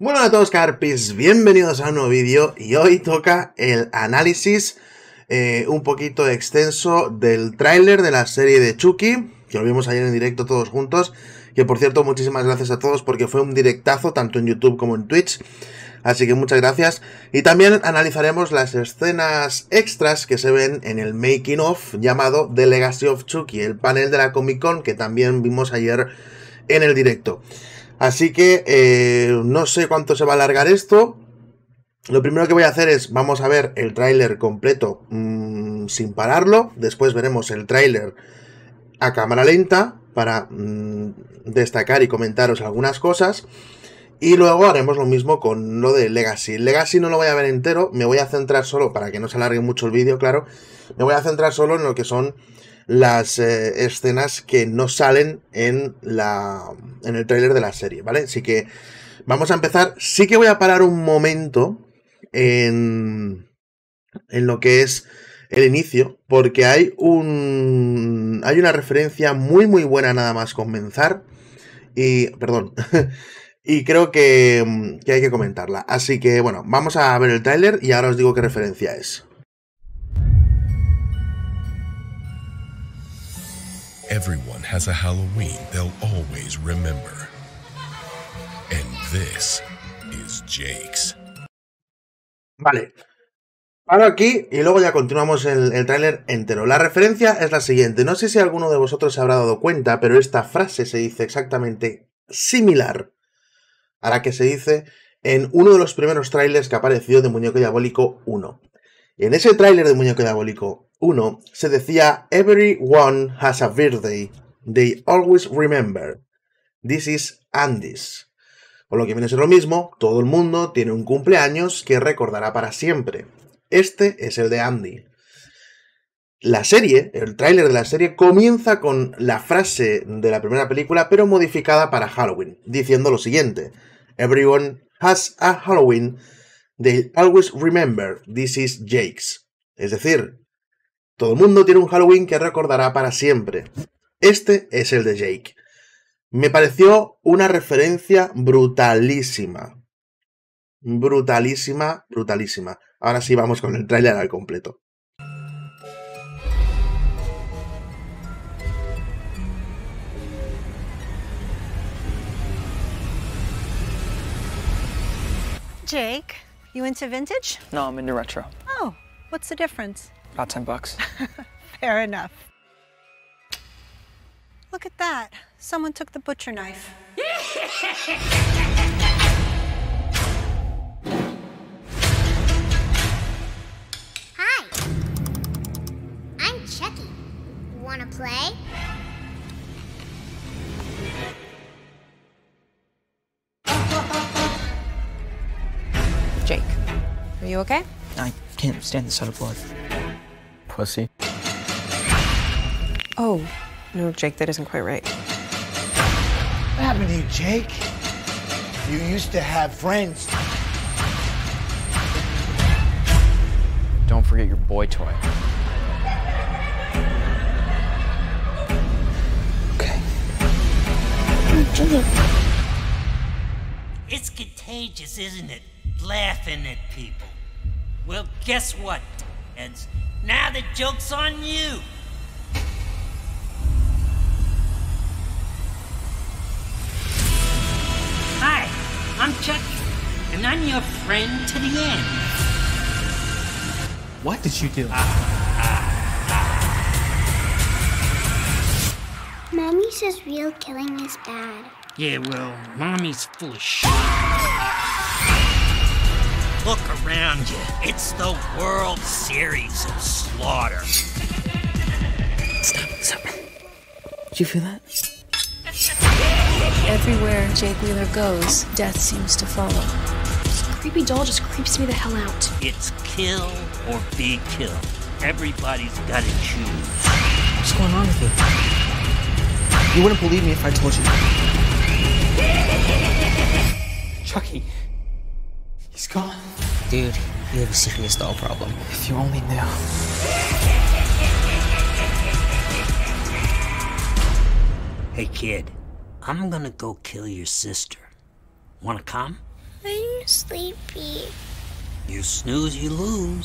Bueno a todos carpis, bienvenidos a un nuevo vídeo y hoy toca el análisis eh, un poquito extenso del tráiler de la serie de Chucky, que lo vimos ayer en directo todos juntos, que por cierto muchísimas gracias a todos porque fue un directazo tanto en YouTube como en Twitch, así que muchas gracias y también analizaremos las escenas extras que se ven en el making of llamado The Legacy of Chucky, el panel de la Comic Con que también vimos ayer en el directo. Así que eh, no sé cuánto se va a alargar esto. Lo primero que voy a hacer es, vamos a ver el tráiler completo mm, sin pararlo. Después veremos el tráiler a cámara lenta para mm, destacar y comentaros algunas cosas. Y luego haremos lo mismo con lo de Legacy. Legacy no lo voy a ver entero, me voy a centrar solo, para que no se alargue mucho el vídeo, claro, me voy a centrar solo en lo que son las eh, escenas que no salen en, la, en el tráiler de la serie, ¿vale? Así que vamos a empezar. Sí que voy a parar un momento en, en lo que es el inicio, porque hay un hay una referencia muy muy buena nada más comenzar y perdón y creo que, que hay que comentarla. Así que bueno, vamos a ver el tráiler y ahora os digo qué referencia es. Everyone has a Halloween they'll always remember. And this is Jake's. Vale. Paro aquí y luego ya continuamos el, trailer tráiler entero. La referencia es la siguiente. No sé si alguno de vosotros se habrá dado cuenta, pero esta frase se dice exactamente similar a la que se dice en uno de los primeros trailers que apareció de Muñeco Diabólico 1. en ese tráiler de Muñeco Diabólico 1 se decía Everyone has a birthday. They always remember. This is Andy's. O lo que viene a ser lo mismo, todo el mundo tiene un cumpleaños que recordará para siempre. Este es el de Andy. La serie, el tráiler de la serie, comienza con la frase de la primera película, pero modificada para Halloween, diciendo lo siguiente: Everyone has a Halloween, they always remember, this is Jake's. Es decir, todo el mundo tiene un Halloween que recordará para siempre. Este es el de Jake. Me pareció una referencia brutalísima. Brutalísima, brutalísima. Ahora sí vamos con el tráiler al completo. Jake, you into vintage? No, I'm into retro. Oh, what's the difference? About 10 bucks. Fair enough. Look at that. Someone took the butcher knife. Hi. I'm Chucky. Wanna play? Jake, are you okay? I can't stand the sight of blood pussy. Oh, no, Jake, that isn't quite right. What happened to you, Jake? You used to have friends. Don't forget your boy toy. Okay. It's contagious, isn't it? Laughing at people. Well, guess what, Eds. Now the joke's on you. Hi, I'm Chuck, and I'm your friend to the end. What did you do? Mommy says real killing is bad. Yeah, well, mommy's full of shit around you. It's the World Series of Slaughter. Stop, stop. Did you feel that? Everywhere Jake Wheeler goes, death seems to follow. This creepy doll just creeps me the hell out. It's kill or be killed. Everybody's gotta choose. What's going on with you? You wouldn't believe me if I told you. Chucky. He's gone. Dude, you have a serious doll problem. If you only knew. Hey, kid. I'm gonna go kill your sister. Wanna come? I'm sleepy. You snooze, you lose.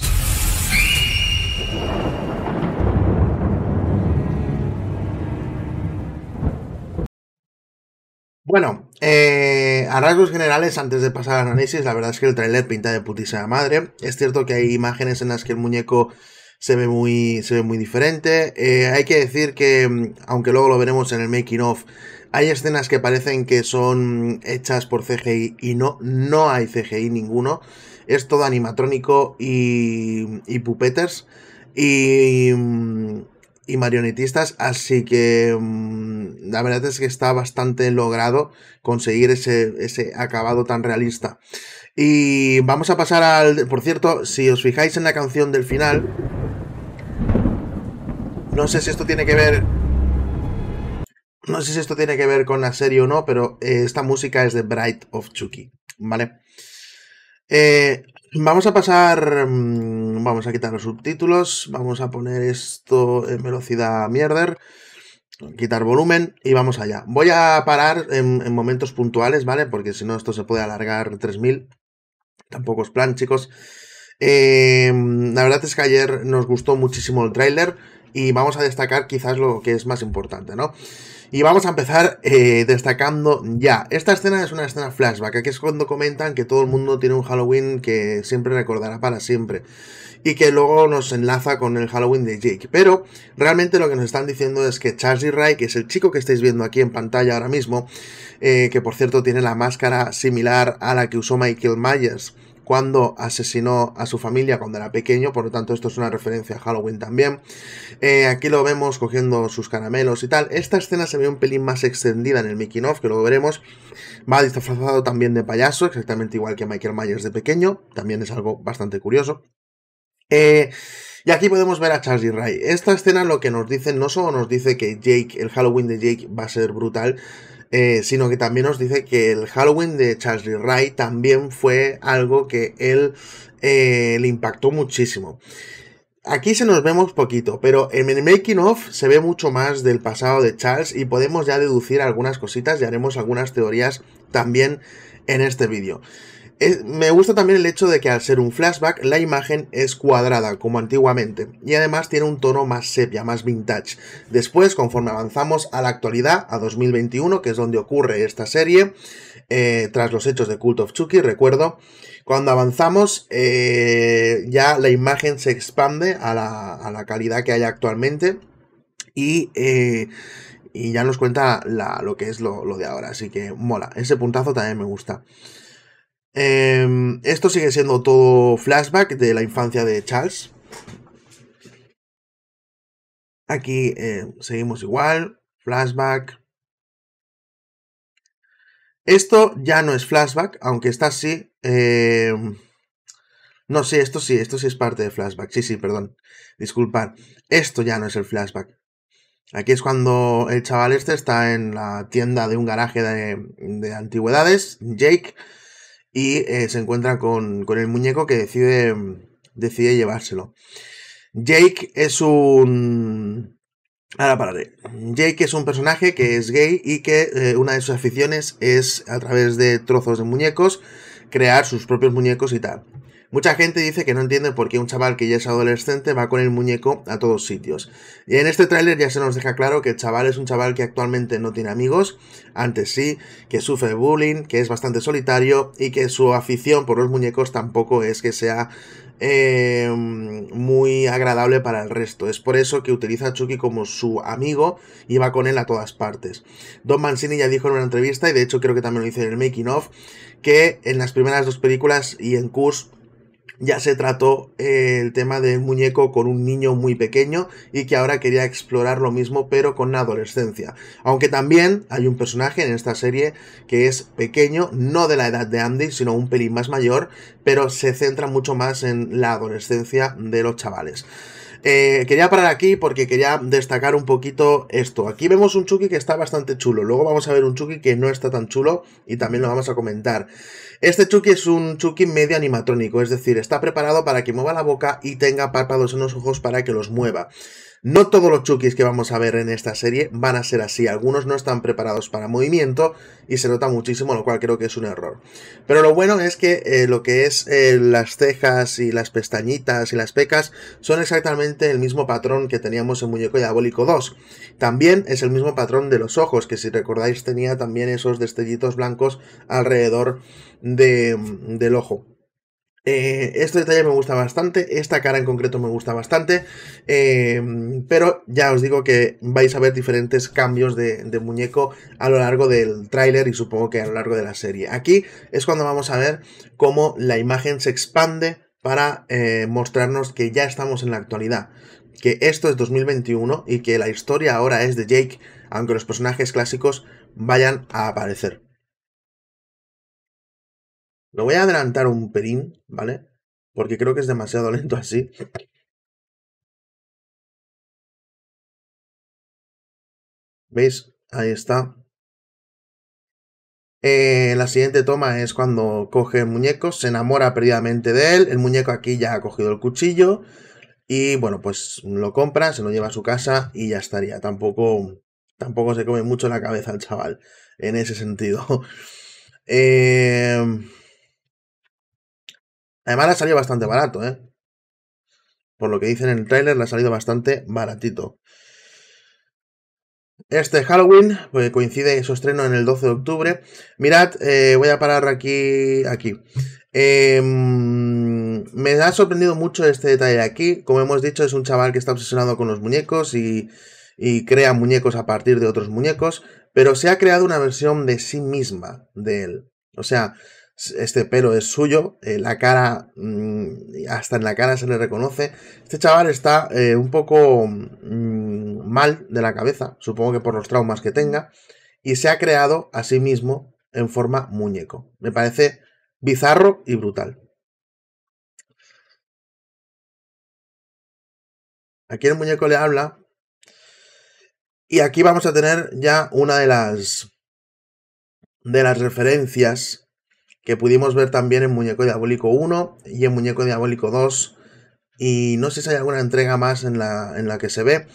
Bueno, eh, a rasgos generales, antes de pasar al análisis, la verdad es que el trailer pinta de putísima madre. Es cierto que hay imágenes en las que el muñeco se ve muy, se ve muy diferente. Eh, hay que decir que, mm, aunque luego lo veremos en el making of, hay escenas que parecen que son hechas por CGI y no, no hay CGI ninguno. Es todo animatrónico y, y pupeters. Y, mm, y marionetistas, así que mm, la verdad es que está bastante logrado conseguir ese, ese acabado tan realista. Y vamos a pasar al... Por cierto, si os fijáis en la canción del final, no sé si esto tiene que ver no sé si esto tiene que ver con la serie o no, pero eh, esta música es de Bright of Chucky, ¿vale? Eh, Vamos a pasar. Mm, vamos a quitar los subtítulos. Vamos a poner esto en velocidad mierder. Quitar volumen y vamos allá. Voy a parar en, momentos puntuales, ¿vale? Porque si no, esto se puede alargar 3000. Tampoco es plan, chicos. Em, la verdad es que ayer nos gustó muchísimo el tráiler y vamos a destacar quizás lo que es más importante, ¿no? Y vamos a empezar eh, destacando ya. Esta escena es una escena flashback, que es cuando comentan que todo el mundo tiene un Halloween que siempre recordará para siempre. Y que luego nos enlaza con el Halloween de Jake. Pero realmente lo que nos están diciendo es que Charlie Ray, que es el chico que estáis viendo aquí en pantalla ahora mismo, eh, que por cierto tiene la máscara similar a la que usó Michael Myers cuando asesinó a su familia cuando era pequeño, por lo tanto esto es una referencia a Halloween también. Eh, aquí lo vemos cogiendo sus caramelos y tal. Esta escena se ve un pelín más extendida en el Mickey Off, que luego veremos. Va disfrazado también de payaso, exactamente igual que Michael Myers de pequeño, también es algo bastante curioso. Eh, y aquí podemos ver a Charlie Ray. Esta escena lo que nos dice, no solo nos dice que Jake, el Halloween de Jake va a ser brutal, eh, sino que también nos dice que el Halloween de Lee Ray también fue algo que él eh, le impactó muchísimo. Aquí se nos vemos poquito, pero en el making of se ve mucho más del pasado de Charles y podemos ya deducir algunas cositas y haremos algunas teorías también en este vídeo me gusta también el hecho de que al ser un flashback la imagen es cuadrada como antiguamente y además tiene un tono más sepia, más vintage. Después, conforme avanzamos a la actualidad, a 2021, que es donde ocurre esta serie, eh, tras los hechos de Cult of Chucky, recuerdo, cuando avanzamos eh, ya la imagen se expande a la, a la calidad que hay actualmente y... Eh, y ya nos cuenta lo que es lo, lo de ahora, así que mola. Ese puntazo también me gusta. Em, esto sigue siendo todo flashback de la infancia de Charles. Aquí eh, seguimos igual, flashback. Esto ya no es flashback, aunque está así. Em, no, sí, esto sí, esto sí es parte de flashback. Sí, sí, perdón. Disculpad. Esto ya no es el flashback. Aquí es cuando el chaval este está en la tienda de un garaje de, de antigüedades, Jake, y eh, se encuentra con, el muñeco que decide, decide llevárselo. Jake es un... Ahora pararé. Jake es un personaje que es gay y que eh, una de sus aficiones es a través de trozos de muñecos crear sus propios muñecos y tal. Mucha gente dice que no entiende por qué un chaval que ya es adolescente va con el muñeco a todos sitios. Y en este tráiler ya se nos deja claro que el chaval es un chaval que actualmente no tiene amigos, antes sí, que sufre bullying, que es bastante solitario y que su afición por los muñecos tampoco es que sea eh, muy agradable para el resto. Es por eso que utiliza a Chucky como su amigo y va con él a todas partes. Don Mancini ya dijo en una entrevista, y de hecho creo que también lo dice en el making of, que en las primeras dos películas y en Curse ya se trató eh, el tema del muñeco con un niño muy pequeño y que ahora quería explorar lo mismo pero con la adolescencia. Aunque también hay un personaje en esta serie que es pequeño, no de la edad de Andy, sino un pelín más mayor, pero se centra mucho más en la adolescencia de los chavales. Eh, quería parar aquí porque quería destacar un poquito esto. Aquí vemos un Chucky que está bastante chulo. Luego vamos a ver un Chucky que no está tan chulo y también lo vamos a comentar. Este Chucky es un Chucky medio animatrónico, es decir, está preparado para que mueva la boca y tenga párpados en los ojos para que los mueva. No todos los Chukis que vamos a ver en esta serie van a ser así, algunos no están preparados para movimiento y se nota muchísimo, lo cual creo que es un error. Pero lo bueno es que eh, lo que es eh, las cejas y las pestañitas y las pecas son exactamente el mismo patrón que teníamos en Muñeco Diabólico 2. También es el mismo patrón de los ojos, que si recordáis tenía también esos destellitos blancos alrededor de, mm, del ojo. Eh, este detalle me gusta bastante, esta cara en concreto me gusta bastante, eh, pero ya os digo que vais a ver diferentes cambios de, muñeco a lo largo del tráiler y supongo que a lo largo de la serie. Aquí es cuando vamos a ver cómo la imagen se expande para eh, mostrarnos que ya estamos en la actualidad, que esto es 2021 y que la historia ahora es de Jake, aunque los personajes clásicos vayan a aparecer. Lo voy a adelantar un pelín, ¿vale? Porque creo que es demasiado lento así. ¿Veis? Ahí está. Eh, la siguiente toma es cuando coge el muñeco, se enamora perdidamente de él. El muñeco aquí ya ha cogido el cuchillo. Y bueno, pues lo compra, se lo lleva a su casa y ya estaría. Tampoco, tampoco se come mucho la cabeza al chaval en ese sentido. eh. Además, le ha salido bastante barato, ¿eh? Por lo que dicen en el tráiler, le ha salido bastante baratito. Este Halloween, pues, coincide su estreno en el 12 de octubre. Mirad, eh, voy a parar aquí. aquí. Em, me ha sorprendido mucho este detalle aquí. Como hemos dicho, es un chaval que está obsesionado con los muñecos y, y crea muñecos a partir de otros muñecos. Pero se ha creado una versión de sí misma de él. O sea, este pelo es suyo, eh, la cara, mm, hasta en la cara se le reconoce. Este chaval está eh, un poco mm, mal de la cabeza, supongo que por los traumas que tenga, y se ha creado a sí mismo en forma muñeco. Me parece bizarro y brutal. Aquí el muñeco le habla. Y aquí vamos a tener ya una de las de las referencias que pudimos ver también en Muñeco Diabólico 1 y en Muñeco Diabólico 2. Y no sé si hay alguna entrega más en la, en la que se ve.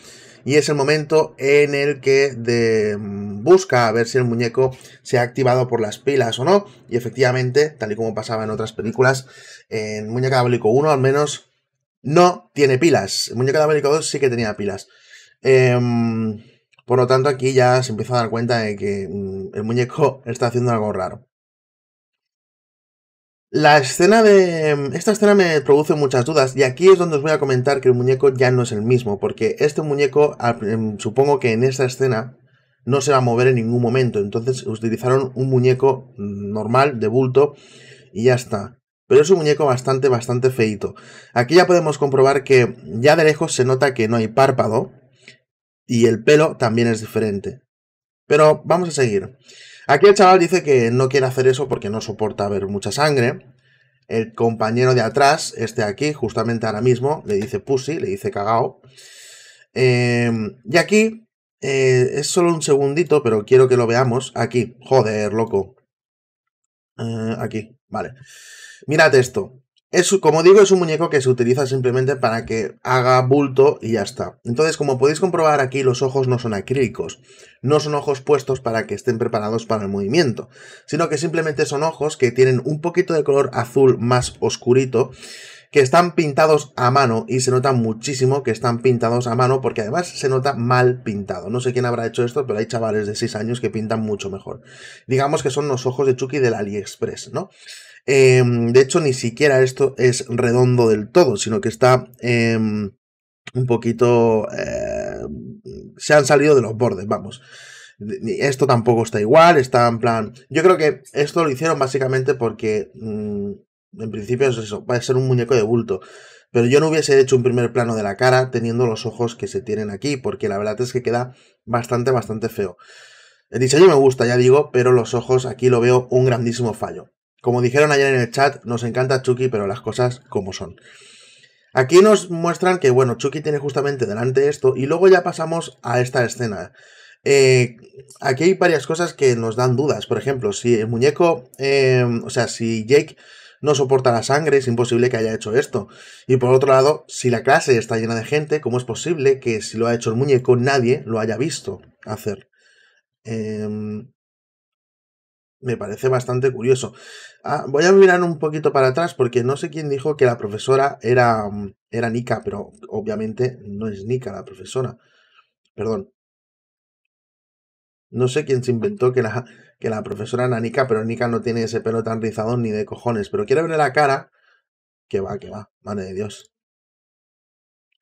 Y es el momento en el que de, mm, busca a ver si el muñeco se ha activado por las pilas o no. Y efectivamente, tal y como pasaba en otras películas, en Muñeco Diabólico 1 al menos no tiene pilas. En Muñeco Diabólico 2 sí que tenía pilas. Em, por lo tanto, aquí ya se empieza a dar cuenta de que mm, el muñeco está haciendo algo raro. La escena de... Esta escena me produce muchas dudas y aquí es donde os voy a comentar que el muñeco ya no es el mismo, porque este muñeco em, supongo que en esta escena no se va a mover en ningún momento, entonces utilizaron un muñeco normal de bulto y ya está. Pero es un muñeco bastante, bastante feito. Aquí ya podemos comprobar que ya de lejos se nota que no hay párpado y el pelo también es diferente. Pero vamos a seguir. Aquí el chaval dice que no quiere hacer eso porque no soporta ver mucha sangre. El compañero de atrás, este aquí, justamente ahora mismo, le dice pussy, le dice cagao. Em, y aquí, eh, es solo un segundito, pero quiero que lo veamos. Aquí, joder, loco. Eh, aquí, vale. Mirad esto. Es, como digo, es un muñeco que se utiliza simplemente para que haga bulto y ya está. Entonces, como podéis comprobar aquí, los ojos no son acrílicos. No son ojos puestos para que estén preparados para el movimiento, sino que simplemente son ojos que tienen un poquito de color azul más oscurito que están pintados a mano y se nota muchísimo que están pintados a mano porque además se nota mal pintado. No sé quién habrá hecho esto, pero hay chavales de 6 años que pintan mucho mejor. Digamos que son los ojos de Chucky del AliExpress, ¿no? Em, de hecho, ni siquiera esto es redondo del todo, sino que está em, un poquito... Eh, se han salido de los bordes, vamos esto tampoco está igual, está en plan... Yo creo que esto lo hicieron básicamente porque mm, en principio es eso, va a ser un muñeco de bulto. Pero yo no hubiese hecho un primer plano de la cara teniendo los ojos que se tienen aquí, porque la verdad es que queda bastante, bastante feo. El diseño me gusta, ya digo, pero los ojos aquí lo veo un grandísimo fallo. Como dijeron ayer en el chat, nos encanta Chucky, pero las cosas como son. Aquí nos muestran que, bueno, Chucky tiene justamente delante esto y luego ya pasamos a esta escena. Eh, aquí hay varias cosas que nos dan dudas. Por ejemplo, si el muñeco, eh, o sea, si Jake no soporta la sangre, es imposible que haya hecho esto. Y por otro lado, si la clase está llena de gente, ¿cómo es posible que si lo ha hecho el muñeco nadie lo haya visto hacer? Eh, me parece bastante curioso. Ah, voy a mirar un poquito para atrás porque no sé quién dijo que la profesora era, mm, era Nika, pero obviamente no es Nika la profesora. Perdón. No sé quién se inventó que la, que la profesora era Nika, pero Nika no tiene ese pelo tan rizado ni de cojones. Pero quiero verle la cara. Que va, que va, madre de Dios.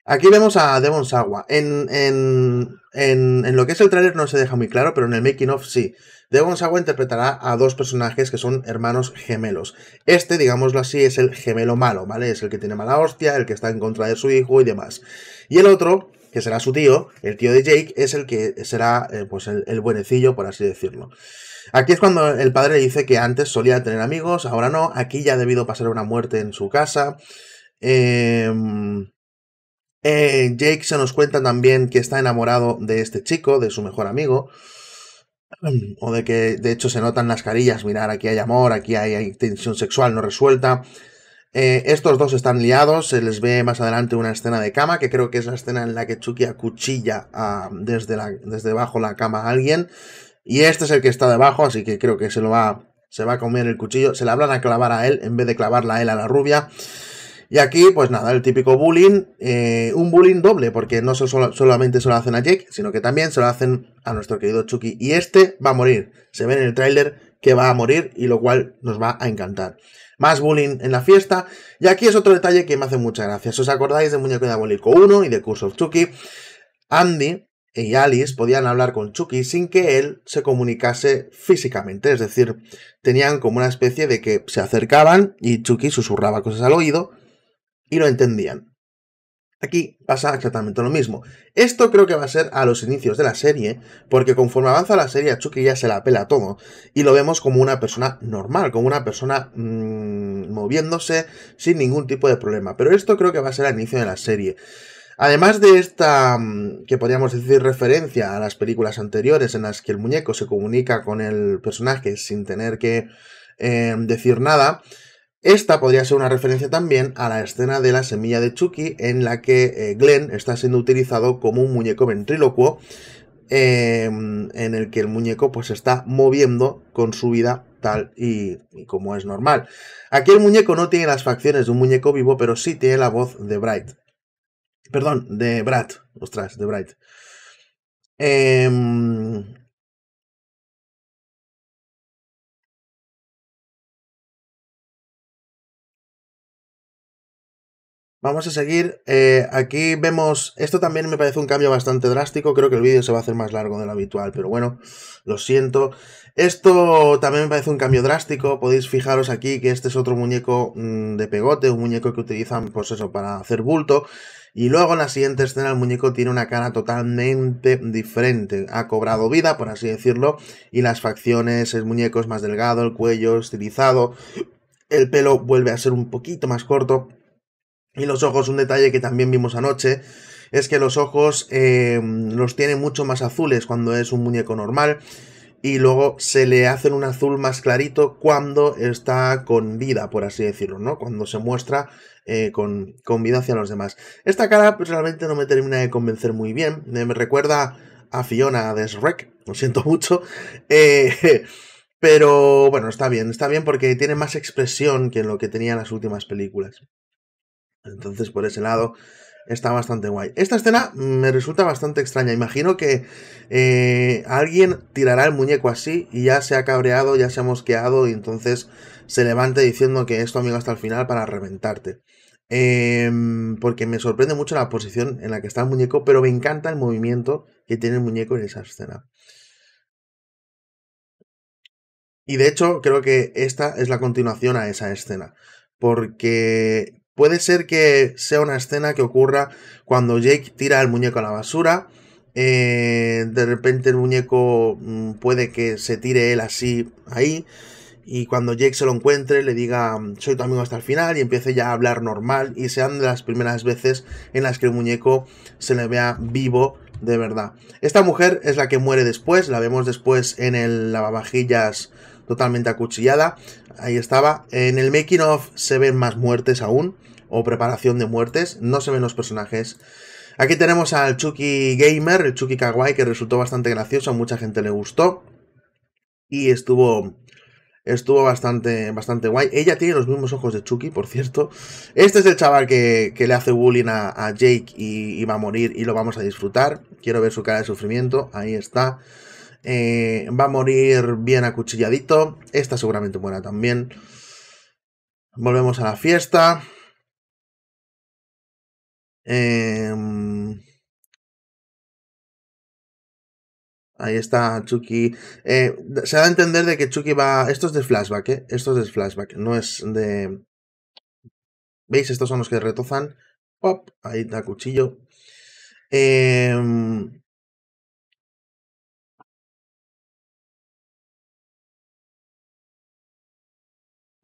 Aquí vemos a Devon Sawa. En, en, en, lo que es el trailer no se deja muy claro, pero en el making of sí. Devon Sawa interpretará a dos personajes que son hermanos gemelos. Este, digámoslo así, es el gemelo malo, ¿vale? Es el que tiene mala hostia, el que está en contra de su hijo y demás. Y el otro, que será su tío, el tío de Jake, es el que será eh, pues el, buenecillo, por así decirlo. Aquí es cuando el padre dice que antes solía tener amigos, ahora no, aquí ya ha debido pasar una muerte en su casa. Eh, eh, Jake se nos cuenta también que está enamorado de este chico, de su mejor amigo. O de que de hecho se notan las carillas, mirar, aquí hay amor, aquí hay, tensión sexual no resuelta. Eh, estos dos están liados, se les ve más adelante una escena de cama, que creo que es la escena en la que Chucky cuchilla desde, la, desde bajo la cama a alguien. Y este es el que está debajo, así que creo que se lo va, se va a comer el cuchillo. Se le hablan a clavar a él en vez de clavarla a él a la rubia. Y aquí, pues nada, el típico bullying, eh, un bullying doble, porque no solamente se lo hacen a Jake, sino que también se lo hacen a nuestro querido Chucky. Y este va a morir. Se ve en el tráiler que va a morir y lo cual nos va a encantar. Más bullying en la fiesta. Y aquí es otro detalle que me hace mucha gracia. Si os acordáis de Muñeco con 1 y de Curse of Chucky, Andy, y Alice podían hablar con Chucky sin que él se comunicase físicamente, es decir, tenían como una especie de que se acercaban y Chucky susurraba cosas al oído y lo entendían. Aquí pasa exactamente lo mismo. Esto creo que va a ser a los inicios de la serie, porque conforme avanza la serie, a Chucky ya se la pela todo, y lo vemos como una persona normal, como una persona mm, moviéndose sin ningún tipo de problema. Pero esto creo que va a ser al inicio de la serie. Además de esta, mm, que podríamos decir referencia a las películas anteriores en las que el muñeco se comunica con el personaje sin tener que eh, decir nada, esta podría ser una referencia también a la escena de la semilla de Chucky en la que eh, Glenn está siendo utilizado como un muñeco ventrílocuo em, en el que el muñeco pues está moviendo con su vida tal y, como es normal. Aquí el muñeco no tiene las facciones de un muñeco vivo, pero sí tiene la voz de Bright. Perdón, de Brad. Ostras, de Bright. Em, Vamos a seguir. Eh, aquí vemos. Esto también me parece un cambio bastante drástico. Creo que el vídeo se va a hacer más largo de lo habitual, pero bueno, lo siento. Esto también me parece un cambio drástico. Podéis fijaros aquí que este es otro muñeco mm, de pegote, un muñeco que utilizan, pues eso, para hacer bulto. Y luego en la siguiente escena el muñeco tiene una cara totalmente diferente. Ha cobrado vida, por así decirlo. Y las facciones, el muñeco es más delgado, el cuello estilizado. El pelo vuelve a ser un poquito más corto. Y los ojos, un detalle que también vimos anoche, es que los ojos em, los tiene mucho más azules cuando es un muñeco normal y luego se le hacen un azul más clarito cuando está con vida, por así decirlo, ¿no? Cuando se muestra eh, con, vida hacia los demás. Esta cara pues, realmente no me termina de convencer muy bien, eh, me recuerda a Fiona de Shrek, lo siento mucho, eh, pero bueno, está bien, está bien porque tiene más expresión que en lo que tenía en las últimas películas. Entonces, por ese lado, está bastante guay. Esta escena me resulta bastante extraña. Imagino que eh, alguien tirará el muñeco así y ya se ha cabreado, ya se ha mosqueado y entonces se levante diciendo que esto, amigo hasta el final para reventarte. Em, porque me sorprende mucho la posición en la que está el muñeco, pero me encanta el movimiento que tiene el muñeco en esa escena. Y de hecho creo que esta es la continuación a esa escena. Porque Puede ser que sea una escena que ocurra cuando Jake tira el muñeco a la basura. Eh, de repente el muñeco mm, puede que se tire él así ahí. Y cuando Jake se lo encuentre, le diga, mm, soy tu amigo hasta el final, y empiece ya a hablar normal. Y sean de las primeras veces en las que el muñeco se le vea vivo de verdad. Esta mujer es la que muere después, la vemos después en el lavavajillas totalmente acuchillada. Ahí estaba. En el making of se ven más muertes aún, o preparación de muertes, no se ven los personajes. Aquí tenemos al Chucky Gamer, el Chucky Kawaii, que resultó bastante gracioso, a mucha gente le gustó. Y estuvo. Estuvo bastante, bastante guay. Ella tiene los mismos ojos de Chucky, por cierto. Este es el chaval que, le hace bullying a, Jake y, y va a morir y lo vamos a disfrutar. Quiero ver su cara de sufrimiento. Ahí está. Eh, va a morir bien acuchilladito. Esta seguramente buena también. Volvemos a la fiesta. Em, ahí está Chucky. Eh, se da a entender de que Chucky va... Esto es de flashback, ¿eh? Esto es de flashback, no es de... ¿Veis? Estos son los que retozan. Pop, ahí da cuchillo. Eh,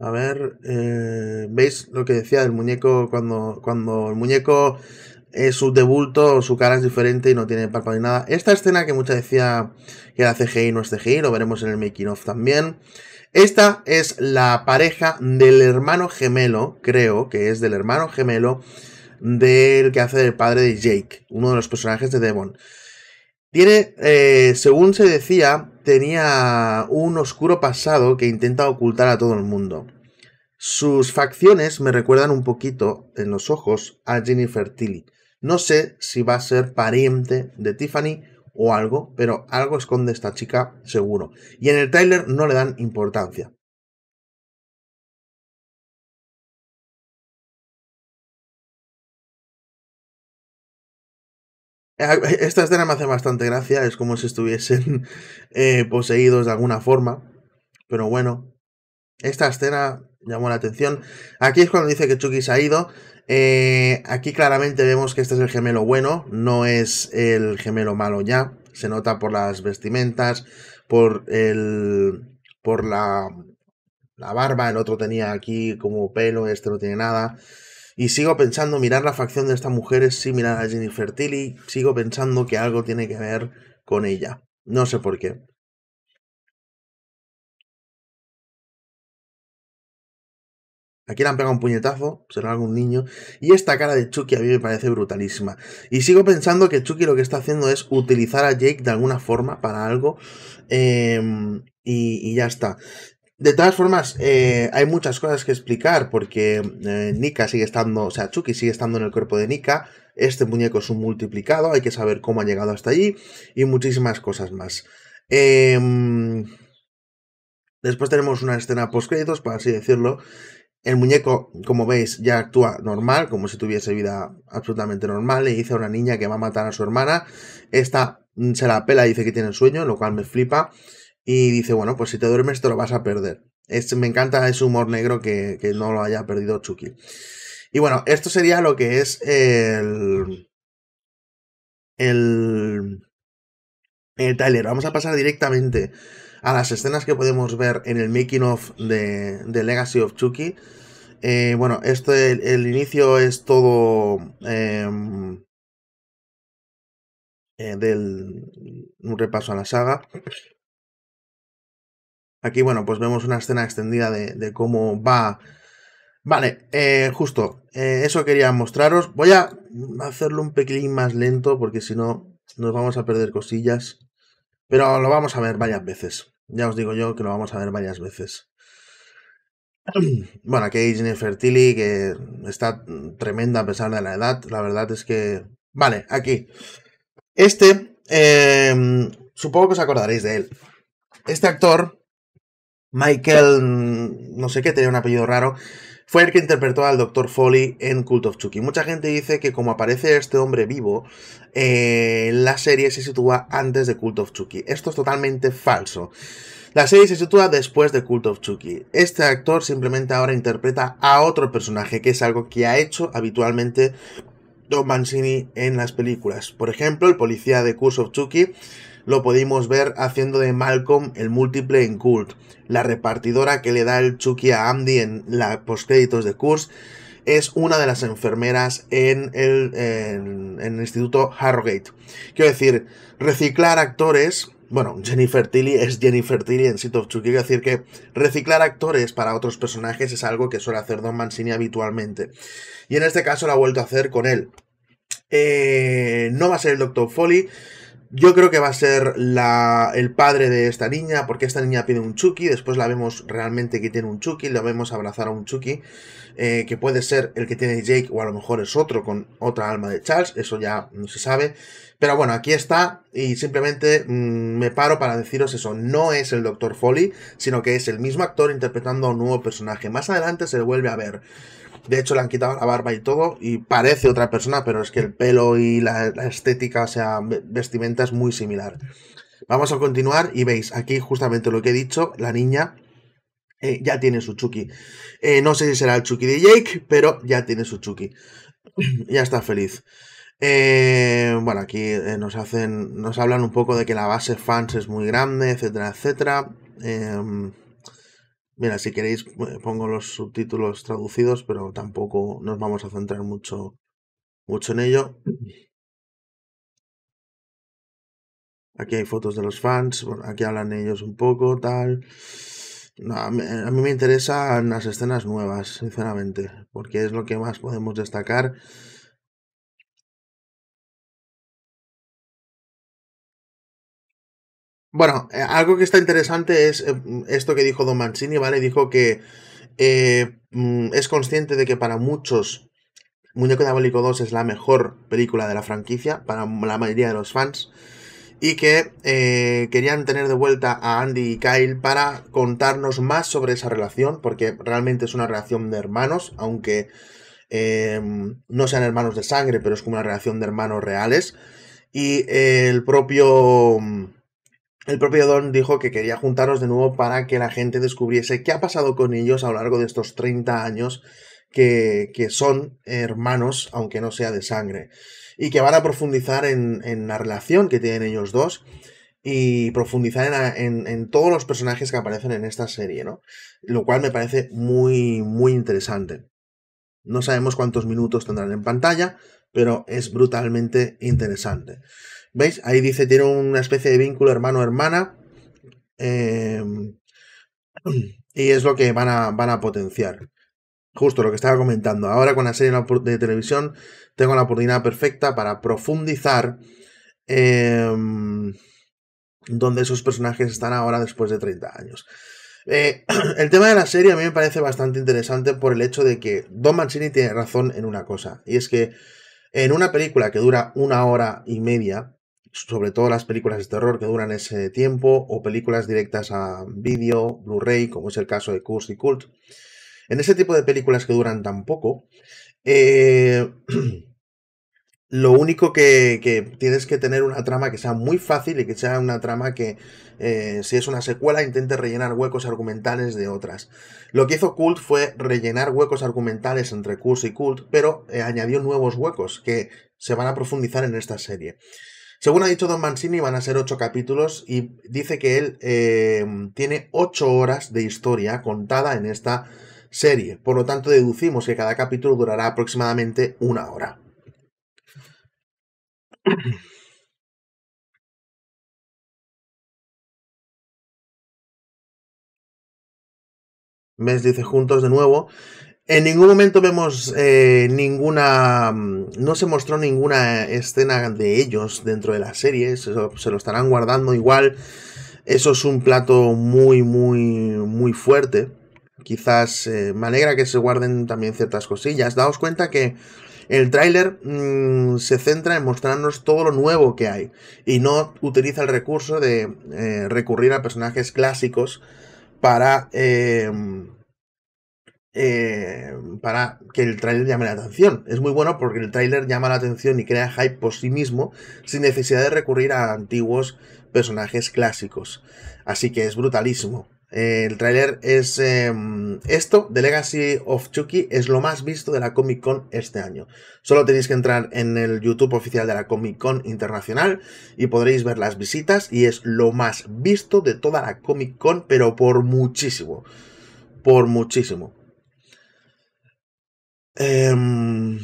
A ver, eh, ¿veis lo que decía del muñeco? Cuando, cuando el muñeco es subdebulto, su cara es diferente y no tiene párpado ni nada. Esta escena que mucha decía que era CGI no es CGI, lo veremos en el making of también. Esta es la pareja del hermano gemelo, creo que es del hermano gemelo del que hace el padre de Jake, uno de los personajes de Devon. Tiene, eh, según se decía, tenía un oscuro pasado que intenta ocultar a todo el mundo. Sus facciones me recuerdan un poquito en los ojos a Jennifer Tilly. No sé si va a ser pariente de Tiffany o algo, pero algo esconde esta chica seguro. Y en el tráiler no le dan importancia. Eh, esta escena me hace bastante gracia, es como si estuviesen eh, poseídos de alguna forma. Pero bueno, esta escena llamó la atención. Aquí es cuando dice que Chucky se ha ido. Eh, aquí claramente vemos que este es el gemelo bueno, no es el gemelo malo ya. Se nota por las vestimentas, por el. por la. la barba. El otro tenía aquí como pelo, este no tiene nada. Y sigo pensando, mirar la facción de esta mujer es similar a Jennifer Tilly, sigo pensando que algo tiene que ver con ella. No sé por qué. Aquí le han pegado un puñetazo, será algún niño. Y esta cara de Chucky a mí me parece brutalísima. Y sigo pensando que Chucky lo que está haciendo es utilizar a Jake de alguna forma para algo. Em, y, ya está. De todas formas, eh, hay muchas cosas que explicar porque eh, Nika sigue estando, o sea, Chucky sigue estando en el cuerpo de Nika, este muñeco es un multiplicado, hay que saber cómo ha llegado hasta allí y muchísimas cosas más. Em, después tenemos una escena post-créditos, por así decirlo. El muñeco, como veis, ya actúa normal, como si tuviese vida absolutamente normal. Le dice a una niña que va a matar a su hermana. Esta mm, se la pela y dice que tiene sueño, lo cual me flipa. Y dice, bueno, pues si te duermes te lo vas a perder. Es, me encanta ese humor negro que, no lo haya perdido Chucky. Y bueno, esto sería lo que es el... El... El trailer. Vamos a pasar directamente a las escenas que podemos ver en el making of de, Legacy of Chucky. Eh, bueno, esto, el, inicio es todo em, eh, del un repaso a la saga. Aquí, bueno, pues vemos una escena extendida de, cómo va. Vale, eh, justo, eh, eso quería mostraros. Voy a hacerlo un pequeñín más lento porque si no nos vamos a perder cosillas. Pero lo vamos a ver varias veces. Ya os digo yo que lo vamos a ver varias veces. Bueno, aquí hay Jennifer Tilly, que está tremenda a pesar de la edad. La verdad es que... Vale, aquí. Este, eh, supongo que os acordaréis de él. Este actor Michael, no sé qué, tenía un apellido raro, fue el que interpretó al Dr. Foley en Cult of Chucky. Mucha gente dice que como aparece este hombre vivo, eh, la serie se sitúa antes de Cult of Chucky. Esto es totalmente falso. La serie se sitúa después de Cult of Chucky. Este actor simplemente ahora interpreta a otro personaje, que es algo que ha hecho habitualmente Don Mancini en las películas. Por ejemplo, el policía de Curse of Chucky lo pudimos ver haciendo de Malcolm el múltiple en Cult, la repartidora que le da el Chucky a Andy en los postcréditos de Curse, es una de las enfermeras en el, Instituto Harrogate. Quiero decir, reciclar actores bueno, Jennifer Tilly es Jennifer Tilly en Seat of Chucky. Quiero decir que reciclar actores para otros personajes es algo que suele hacer Don Mancini habitualmente. Y en este caso lo ha vuelto a hacer con él. Eh, no va a ser el Dr. Foley, yo creo que va a ser el padre de esta niña, porque esta niña pide un Chucky, después la vemos realmente que tiene un Chucky, la vemos abrazar a un Chucky, eh, que puede ser el que tiene Jake o a lo mejor es otro con otra alma de Charles, eso ya no se sabe. Pero bueno, aquí está y simplemente mm, me paro para deciros eso, no es el Dr. Foley, sino que es el mismo actor interpretando a un nuevo personaje. Más adelante se vuelve a ver. De hecho, le han quitado la barba y todo, y parece otra persona, pero es que el pelo y la, estética, o sea, vestimenta es muy similar. Vamos a continuar y veis aquí justamente lo que he dicho, la niña eh, ya tiene su Chucky. Eh, no sé si será el Chucky de Jake, pero ya tiene su Chucky. ya está feliz. Eh, bueno, aquí nos hacen, nos hablan un poco de que la base fans es muy grande, etcétera, etcétera. Em, Mira, si queréis pongo los subtítulos traducidos, pero tampoco nos vamos a centrar mucho, mucho en ello. Aquí hay fotos de los fans, aquí hablan ellos un poco, tal. a, a, mí, me interesan las escenas nuevas, sinceramente, porque es lo que más podemos destacar Bueno, eh, algo que está interesante es eh, esto que dijo Don Mancini, ¿vale? Dijo que eh, mm, es consciente de que para muchos Muñeco Diabólico 2 es la mejor película de la franquicia, para la mayoría de los fans, y que querían tener de vuelta a Andy y Kyle para contarnos más sobre esa relación, porque realmente es una relación de hermanos, aunque no sean hermanos de sangre, pero es como una relación de hermanos reales. Y el propio el propio Don dijo que quería juntarnos de nuevo para que la gente descubriese qué ha pasado con ellos a lo largo de estos 30 años que, son hermanos, aunque no sea de sangre, y que van a profundizar en, la relación que tienen ellos dos y profundizar en, en, todos los personajes que aparecen en esta serie, ¿no? Lo cual me parece muy, muy interesante. No sabemos cuántos minutos tendrán en pantalla, pero es brutalmente interesante. ¿Veis? Ahí dice, tiene una especie de vínculo hermano-hermana. Em, y es lo que van a, van a potenciar. Justo lo que estaba comentando. Ahora con la serie de televisión tengo la oportunidad perfecta para profundizar eh, em, donde esos personajes están ahora después de 30 años. Eh, el tema de la serie a mí me parece bastante interesante por el hecho de que Don Mancini tiene razón en una cosa. Y es que en una película que dura una hora y media, sobre todo las películas de terror que duran ese tiempo o películas directas a vídeo, Blu-ray, como es el caso de Curse y Cult. En ese tipo de películas que duran tan poco, eh, lo único que, tienes que tener una trama que sea muy fácil y que sea una trama que, eh, si es una secuela, intente rellenar huecos argumentales de otras. Lo que hizo Cult fue rellenar huecos argumentales entre Curse y Cult, pero eh, añadió nuevos huecos que se van a profundizar en esta serie. Según ha dicho Don Mancini, van a ser ocho capítulos y dice que él eh, tiene ocho horas de historia contada en esta serie. Por lo tanto, deducimos que cada capítulo durará aproximadamente una hora. Mes dice juntos de nuevo en ningún momento vemos eh, ninguna. Mm, no se mostró ninguna escena de ellos dentro de la serie. Se, lo estarán guardando igual. Eso es un plato muy, muy, muy fuerte. Quizás eh, me alegra que se guarden también ciertas cosillas. Daos cuenta que el tráiler mm, se centra en mostrarnos todo lo nuevo que hay y no utiliza el recurso de eh, recurrir a personajes clásicos para eh, para que el tráiler llame la atención. Es muy bueno porque el tráiler llama la atención y crea hype por sí mismo sin necesidad de recurrir a antiguos personajes clásicos. Así que es brutalísimo. Eh, el tráiler es em, esto, The Legacy of Chucky, es lo más visto de la Comic Con este año. Solo tenéis que entrar en el YouTube oficial de la Comic Con Internacional y podréis ver las visitas y es lo más visto de toda la Comic Con, pero por muchísimo. Por muchísimo. Em,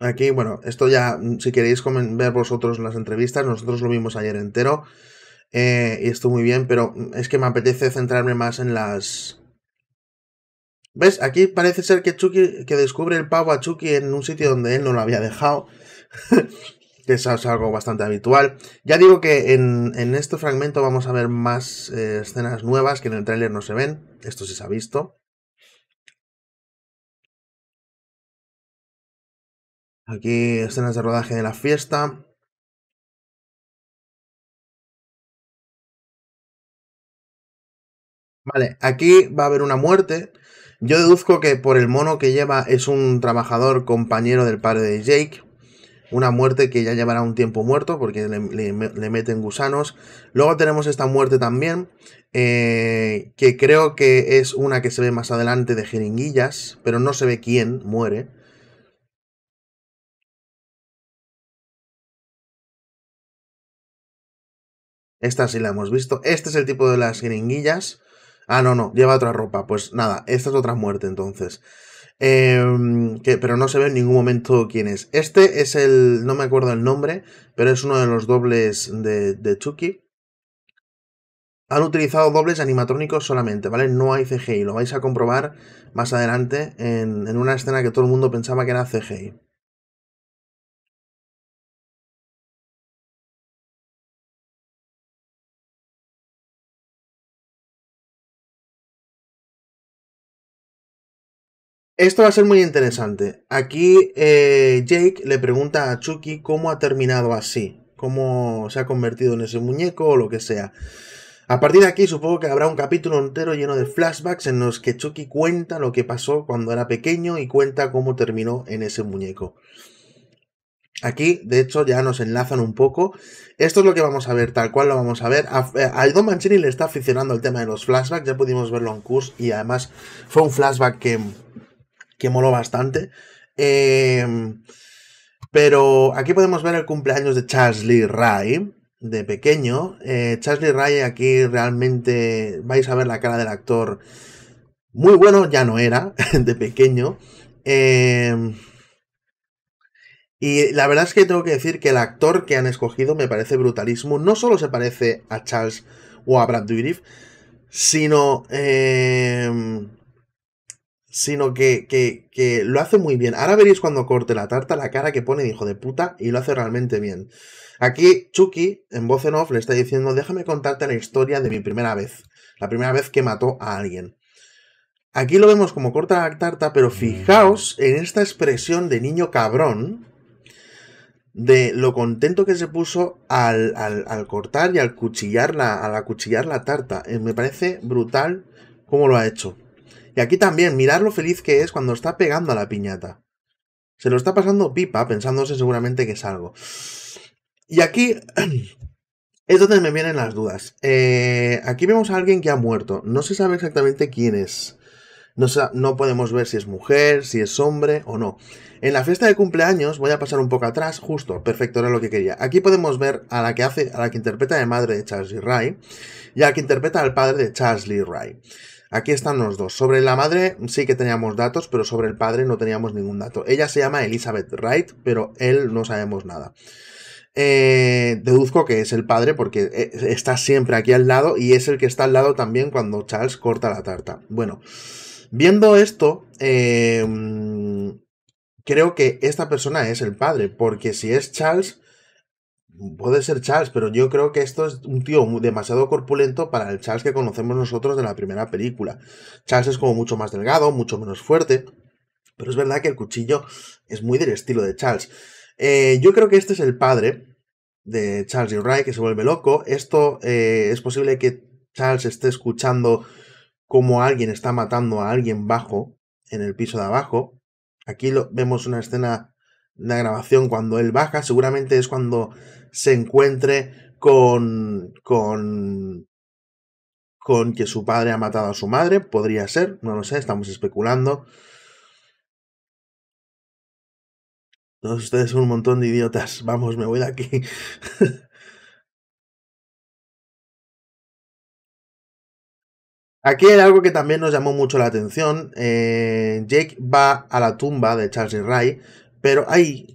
aquí, bueno, esto ya, mm, si queréis ver vosotros las entrevistas, nosotros lo vimos ayer entero. Eh, y estuvo muy bien, pero mm, es que me apetece centrarme más en las. ¿Ves? Aquí parece ser que Chucky que descubre el pavo a Chucky en un sitio donde él no lo había dejado. que es algo bastante habitual. Ya digo que en, este fragmento vamos a ver más eh, escenas nuevas que en el tráiler no se ven, esto sí se ha visto. Aquí escenas de rodaje de la fiesta. Vale, aquí va a haber una muerte. Yo deduzco que por el mono que lleva es un trabajador compañero del padre de Jake una muerte que ya llevará un tiempo muerto porque le, meten gusanos. Luego tenemos esta muerte también, eh, que creo que es una que se ve más adelante de jeringuillas, pero no se ve quién muere. Esta sí la hemos visto. Este es el tipo de las jeringuillas. Ah, no, no, lleva otra ropa. Pues nada, esta es otra muerte entonces. Em, que, pero no se ve en ningún momento quién es. Este es el. No me acuerdo el nombre, pero es uno de los dobles de, de Chucky. Han utilizado dobles animatrónicos solamente, ¿vale? No hay CGI. Lo vais a comprobar más adelante en, en una escena que todo el mundo pensaba que era CGI. Esto va a ser muy interesante. Aquí eh, Jake le pregunta a Chucky cómo ha terminado así, cómo se ha convertido en ese muñeco o lo que sea. A partir de aquí supongo que habrá un capítulo entero lleno de flashbacks en los que Chucky cuenta lo que pasó cuando era pequeño y cuenta cómo terminó en ese muñeco. Aquí, de hecho, ya nos enlazan un poco. Esto es lo que vamos a ver, tal cual lo vamos a ver. A, Don eh, Mancini le está aficionando el tema de los flashbacks, ya pudimos verlo en curso y además fue un flashback que que moló bastante. Em, pero aquí podemos ver el cumpleaños de Charles Lee Ray, de pequeño. Eh, Charles Lee Ray aquí realmente vais a ver la cara del actor. Muy bueno ya no era, de pequeño. Em, y la verdad es que tengo que decir que el actor que han escogido me parece brutalismo. No solo se parece a Charles o a Brad Dourif, sino em, sino que, que, que, lo hace muy bien. Ahora veréis cuando corte la tarta la cara que pone de hijo de puta y lo hace realmente bien. Aquí Chucky, en voz en off, le está diciendo, déjame contarte la historia de mi primera vez, la primera vez que mató a alguien. Aquí lo vemos como corta la tarta, pero mm. fijaos en esta expresión de niño cabrón, de lo contento que se puso al, cortar y al la, al acuchillar la tarta. Eh, me parece brutal cómo lo ha hecho. Y aquí también, mirar lo feliz que es cuando está pegando a la piñata. Se lo está pasando pipa, pensándose seguramente que es algo. Y aquí es donde me vienen las dudas. Eh, aquí vemos a alguien que ha muerto. No se sabe exactamente quién es. No, no, podemos ver si es mujer, si es hombre o no. En la fiesta de cumpleaños, voy a pasar un poco atrás, justo, perfecto, era lo que quería. Aquí podemos ver a la que hace, a la que interpreta de madre de Charles Lee Ray y a la que interpreta al padre de Charles Lee Ray. Aquí están los dos. Sobre la madre sí que teníamos datos, pero sobre el padre no teníamos ningún dato. Ella se llama Elizabeth Wright, pero él no sabemos nada. Eh, deduzco que es el padre porque eh, está siempre aquí al lado y es el que está al lado también cuando Charles corta la tarta. Bueno, viendo esto, em, creo que esta persona es el padre, porque si es Charles, Puede ser Charles, pero yo creo que esto es un tío demasiado corpulento para el Charles que conocemos nosotros de la primera película. Charles es como mucho más delgado, mucho menos fuerte, pero es verdad que el cuchillo es muy del estilo de Charles. Eh, yo creo que este es el padre de Charles y Ray que se vuelve loco. Esto eh, es posible que Charles esté escuchando cómo alguien está matando a alguien bajo, en el piso de abajo. Aquí lo, vemos una escena, de grabación cuando él baja, seguramente es cuando se encuentre con, con, con que su padre ha matado a su madre, podría ser, no lo sé, estamos especulando. Todos ustedes son un montón de idiotas. Vamos, me voy de aquí. Aquí hay algo que también nos llamó mucho la atención. Eh, Jake va a la tumba de Charles Ray, pero hay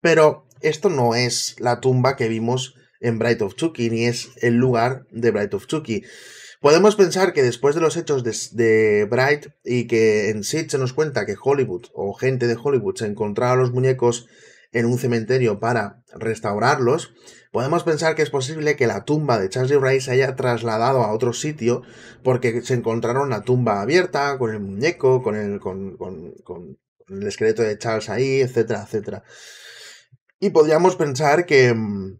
Pero esto no es la tumba que vimos en Bright of Chucky, ni es el lugar de Bright of Chucky. Podemos pensar que después de los hechos de, Bright y que en Sid se nos cuenta que Hollywood o gente de Hollywood se encontraba los muñecos en un cementerio para restaurarlos, podemos pensar que es posible que la tumba de Charles Wright se haya trasladado a otro sitio porque se encontraron la tumba abierta, con el muñeco, con el, con, con el esqueleto de Charles ahí, etcétera, etcétera. Y podríamos pensar que, mm,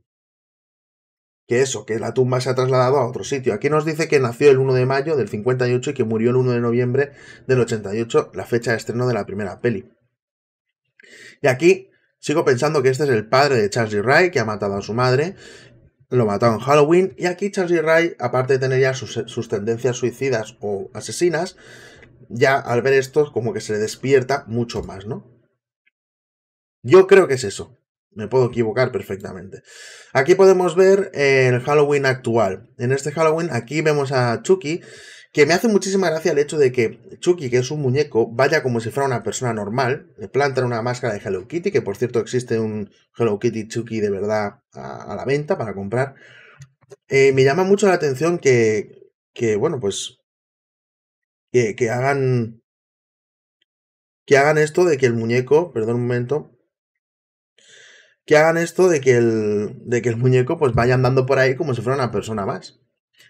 que eso, que la tumba se ha trasladado a otro sitio. Aquí nos dice que nació el 1 de mayo del 58 y que murió el 1 de noviembre del 88, la fecha de estreno de la primera peli. Y aquí sigo pensando que este es el padre de Charlie Ray, que ha matado a su madre, lo mató en Halloween, y aquí Charlie Ray, aparte de tener ya sus, sus tendencias suicidas o asesinas, ya al ver esto como que se le despierta mucho más, ¿no? Yo creo que es eso, me puedo equivocar perfectamente. Aquí podemos ver el Halloween actual. En este Halloween aquí vemos a Chucky, que me hace muchísima gracia el hecho de que Chucky, que es un muñeco, vaya como si fuera una persona normal, le plantan una máscara de Hello Kitty, que por cierto existe un Hello Kitty Chucky de verdad a, la venta para comprar. Eh, me llama mucho la atención que, que bueno, pues, que, que hagan que hagan esto de que el muñeco, perdón un momento, que hagan esto de que el, de que el muñeco pues vaya andando por ahí como si fuera una persona más.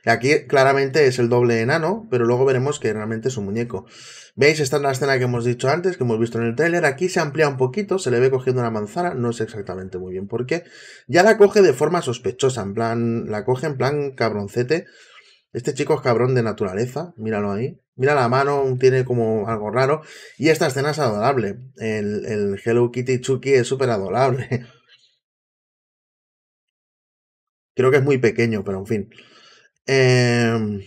Aquí claramente es el doble enano, pero luego veremos que realmente es un muñeco. ¿Veis? Esta es la escena que hemos dicho antes, que hemos visto en el tráiler. Aquí se amplía un poquito, se le ve cogiendo una manzana, no sé exactamente muy bien por qué. Ya la coge de forma sospechosa, en plan, la coge en plan cabroncete. Este chico es cabrón de naturaleza, míralo ahí. Mira la mano, tiene como algo raro. Y esta escena es adorable. El, el Hello Kitty Chucky es súper adorable. Creo que es muy pequeño, pero en fin. Em,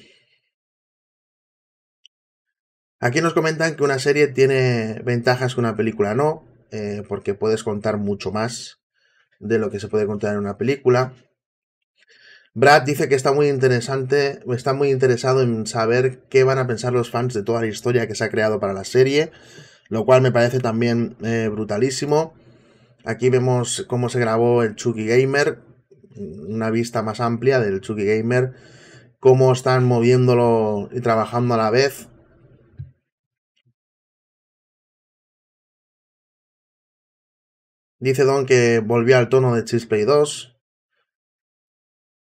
aquí nos comentan que una serie tiene ventajas que una película no, eh, porque puedes contar mucho más de lo que se puede contar en una película. Brad dice que está muy interesante, está muy interesado en saber qué van a pensar los fans de toda la historia que se ha creado para la serie, lo cual me parece también eh, brutalísimo. Aquí vemos cómo se grabó el Chucky Gamer, una vista más amplia del Chucky Gamer, cómo están moviéndolo y trabajando a la vez. Dice Don que volvió al tono de Chisplay 2.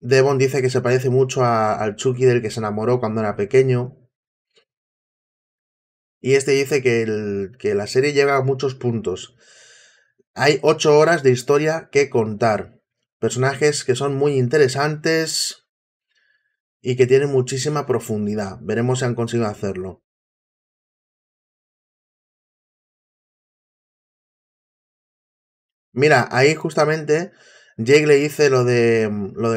Devon dice que se parece mucho al Chucky del que se enamoró cuando era pequeño. Y este dice que, que la serie llega a muchos puntos. Hay 8 horas de historia que contar. Personajes que son muy interesantes y que tienen muchísima profundidad. Veremos si han conseguido hacerlo. Mira, ahí justamente Jake le dice lo de, lo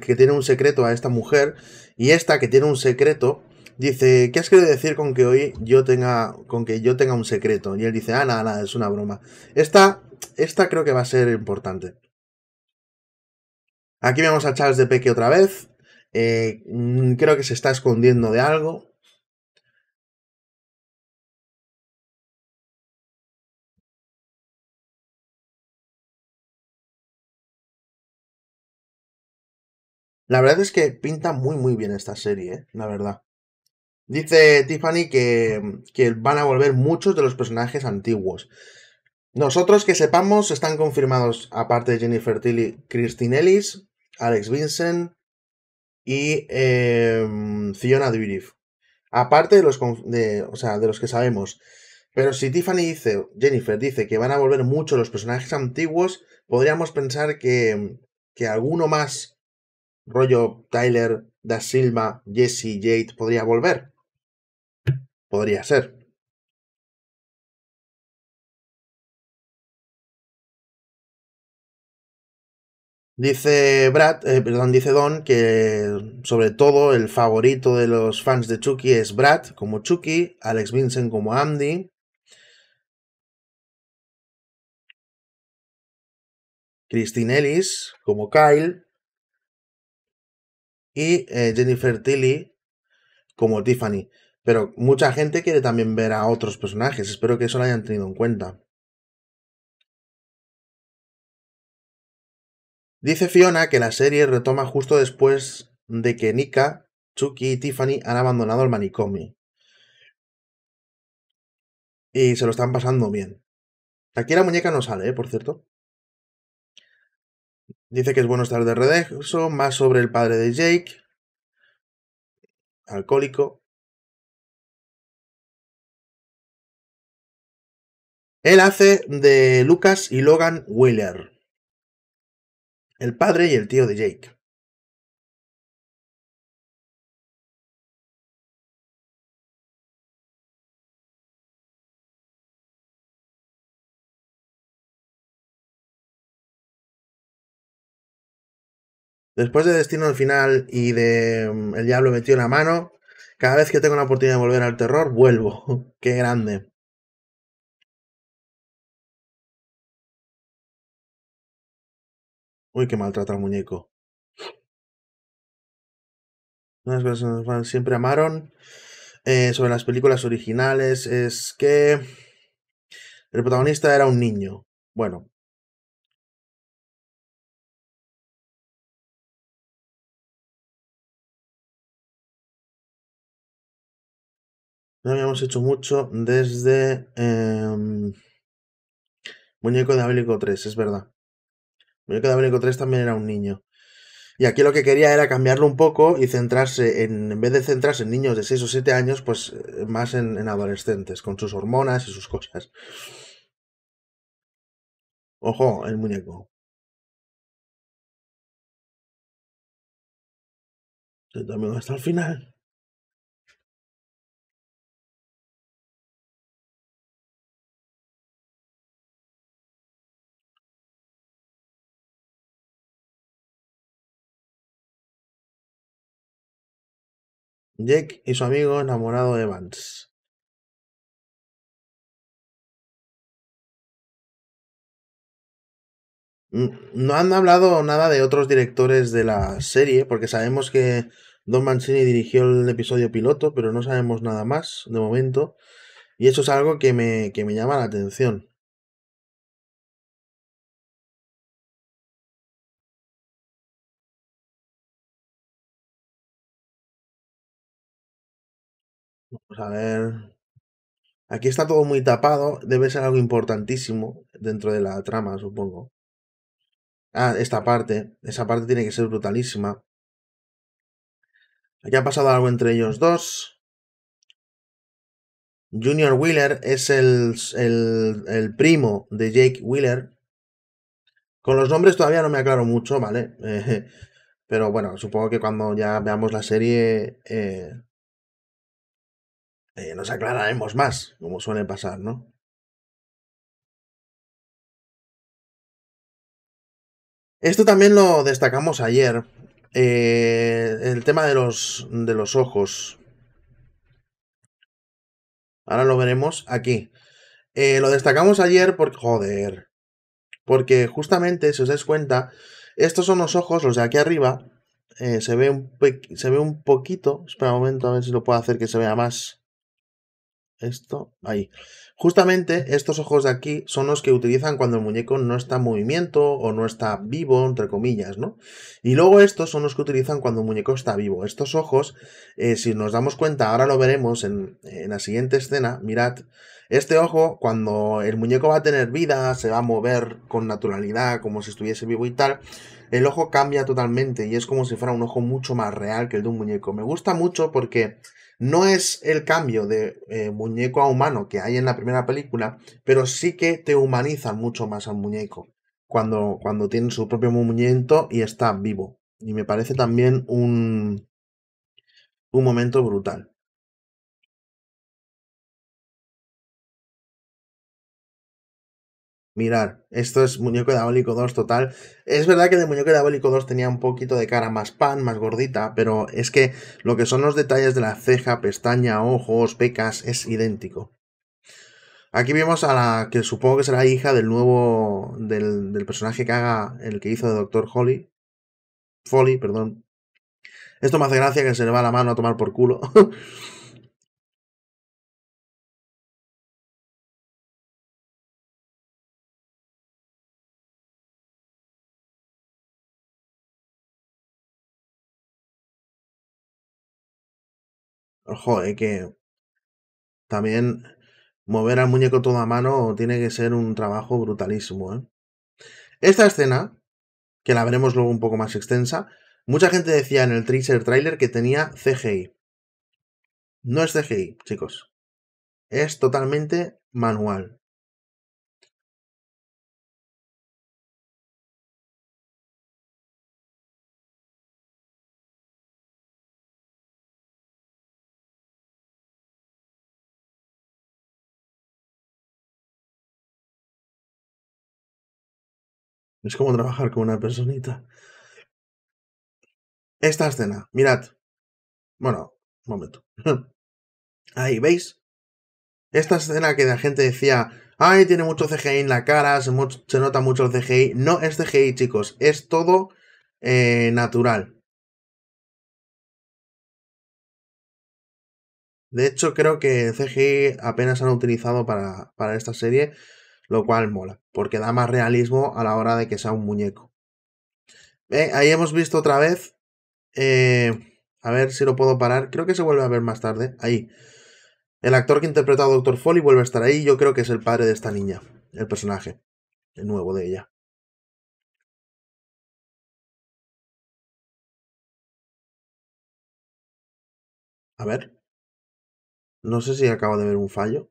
que tiene un secreto a esta mujer y esta que tiene un secreto dice, ¿qué has querido decir con que hoy yo tenga con que yo tenga un secreto? Y él dice, "Ah, nada, nada, es una broma." Esta esta creo que va a ser importante. Aquí vemos a Charles de Peque otra vez. Eh, mm, creo que se está escondiendo de algo. La verdad es que pinta muy muy bien esta serie, eh, la verdad. Dice Tiffany que, que, van a volver muchos de los personajes antiguos. Nosotros que sepamos están confirmados, aparte de Jennifer Tilly, Christine Ellis, Alex Vincent y eh, Fiona Durif. Aparte de los, o sea, de los que sabemos. Pero si Tiffany dice, Jennifer dice que van a volver mucho los personajes antiguos, podríamos pensar que, que alguno más, rollo Tyler, Da Silva, Jesse, Jade, podría volver. Podría ser. Dice Brad, eh, perdón, dice Don que sobre todo el favorito de los fans de Chucky es Brad como Chucky, Alex Vincent como Andy. Christine Ellis como Kyle y eh, Jennifer Tilly como Tiffany. Pero mucha gente quiere también ver a otros personajes. Espero que eso lo hayan tenido en cuenta. Dice Fiona que la serie retoma justo después de que Nika, Chucky y Tiffany han abandonado el manicomio. Y se lo están pasando bien. Aquí la muñeca no sale, ¿eh? por cierto. Dice que es bueno estar de regreso, más sobre el padre de Jake, alcohólico. Él hace de Lucas y Logan Wheeler el padre y el tío de Jake. Después de Destino al final y de mm, El Diablo metido en la mano, cada vez que tengo la oportunidad de volver al terror, vuelvo. Qué grande. Uy, qué maltrata al muñeco. Las personas siempre amaron eh, sobre las películas originales es que el protagonista era un niño. Bueno. No habíamos hecho mucho desde em, Muñeco de Abélico 3, es verdad. El que muñeco 3 también era un niño. Y aquí lo que quería era cambiarlo un poco y centrarse, en, en vez de centrarse en niños de 6 o 7 años, pues eh, más en, adolescentes, con sus hormonas y sus cosas. Ojo, el muñeco. Yo también hasta el final. Jack y su amigo enamorado Evans. Mm, no han hablado nada de otros directores de la serie, porque sabemos que Don Mancini dirigió el episodio piloto, pero no sabemos nada más de momento. Y eso es algo que me, que me llama la atención. Pues, a ver. Aquí está todo muy tapado. Debe ser algo importantísimo dentro de la trama, supongo. Ah, esta parte. Esa parte tiene que ser brutalísima. Aquí ha pasado algo entre ellos dos. Junior Wheeler es el, el, primo de Jake Wheeler. Con los nombres todavía no me aclaro mucho, ¿vale? pero bueno, supongo que cuando ya veamos la serie eh, eh, nos aclararemos más, como suele pasar, ¿no? Esto también lo destacamos ayer, eh, el tema de los, de los ojos. Ahora lo veremos aquí. Eh, lo destacamos ayer porque, joder, porque justamente, si os dais cuenta, estos son los ojos, los de aquí arriba. se, ve un se ve un poquito. Espera un momento, a ver si lo puedo hacer que se vea más esto, ahí. Justamente estos ojos de aquí son los que utilizan cuando el muñeco no está en movimiento o no está vivo, entre comillas, ¿no? Y luego estos son los que utilizan cuando el muñeco está vivo. Estos ojos, eh, si nos damos cuenta, ahora lo veremos en, en la siguiente escena, mirad, este ojo, cuando el muñeco va a tener vida, se va a mover con naturalidad, como si estuviese vivo y tal, el ojo cambia totalmente y es como si fuera un ojo mucho más real que el de un muñeco. Me gusta mucho porque no es el cambio de eh, muñeco a humano que hay en la primera película, pero sí que te humaniza mucho más al muñeco cuando, tiene su propio movimiento y está vivo. Y me parece también un momento brutal. Mirar, esto es Muñeco Diabólico 2 total. Es verdad que de Muñeco Diabólico 2 tenía un poquito de cara más pan, más gordita, pero es que lo que son los detalles de la ceja, pestaña, ojos, pecas, es idéntico. Aquí vemos a la que supongo que será hija del nuevo. del, del personaje que haga el que hizo de Doctor Holly. Folly, perdón. Esto me hace gracia que se le va la mano a tomar por culo. es que también mover al muñeco todo a mano tiene que ser un trabajo brutalísimo. ¿eh? Esta escena, que la veremos luego un poco más extensa, mucha gente decía en el teaser trailer que tenía CGI. No es CGI, chicos. Es totalmente manual. Es como trabajar con una personita. Esta escena, mirad. Bueno, un momento. Ahí, ¿veis? Esta escena que la gente decía, ay, tiene mucho CGI en la cara, se, nota mucho el CGI. No es CGI, chicos, es todo eh, natural. De hecho, creo que CGI apenas han utilizado para esta serie lo cual mola, porque da más realismo a la hora de que sea un muñeco. ahí hemos visto otra vez, eh, a ver si lo puedo parar, creo que se vuelve a ver más tarde, ahí. El actor que interpreta a Doctor Foley vuelve a estar ahí, yo creo que es el padre de esta niña, el personaje, el nuevo de ella. A ver. No sé si acabo de ver un fallo.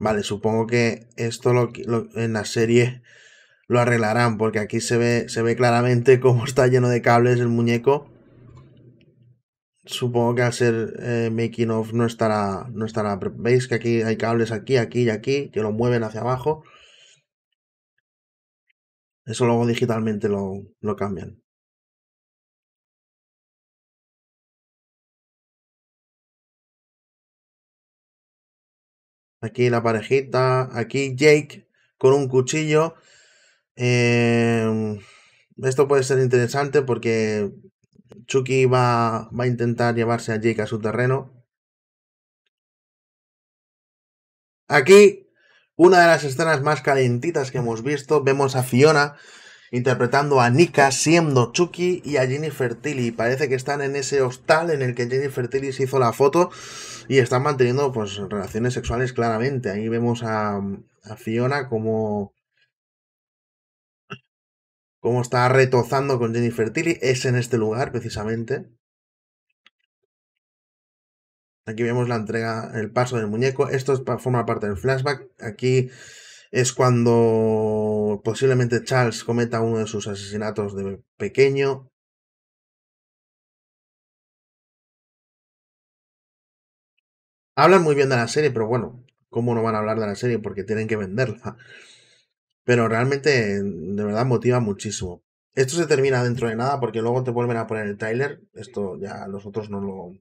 Vale, supongo que esto lo, en la serie lo arreglarán, porque aquí se ve, se ve claramente cómo está lleno de cables el muñeco. Supongo que al ser eh, making of no estará, no estará... ¿Veis que aquí hay cables aquí, aquí y aquí, que lo mueven hacia abajo? Eso luego digitalmente lo cambian. Aquí la parejita. Aquí Jake con un cuchillo. Em, esto puede ser interesante porque Chucky va, a intentar llevarse a Jake a su terreno. Aquí, una de las escenas más calentitas que hemos visto, vemos a Fiona interpretando a Nika siendo Chucky y a Jennifer Tilly. Parece que están en ese hostal en el que Jennifer Tilly se hizo la foto y están manteniendo pues relaciones sexuales claramente. Ahí vemos a, Fiona como como está retozando con Jennifer Tilly. Es en este lugar precisamente. Aquí vemos la entrega, el paso del muñeco. Esto forma parte del flashback. Aquí es cuando posiblemente Charles cometa uno de sus asesinatos de pequeño. Hablan muy bien de la serie, pero bueno, ¿cómo no van a hablar de la serie? Porque tienen que venderla. Pero realmente, de verdad, motiva muchísimo. Esto se termina dentro de nada porque luego te vuelven a poner el tráiler. Esto ya nosotros no lo...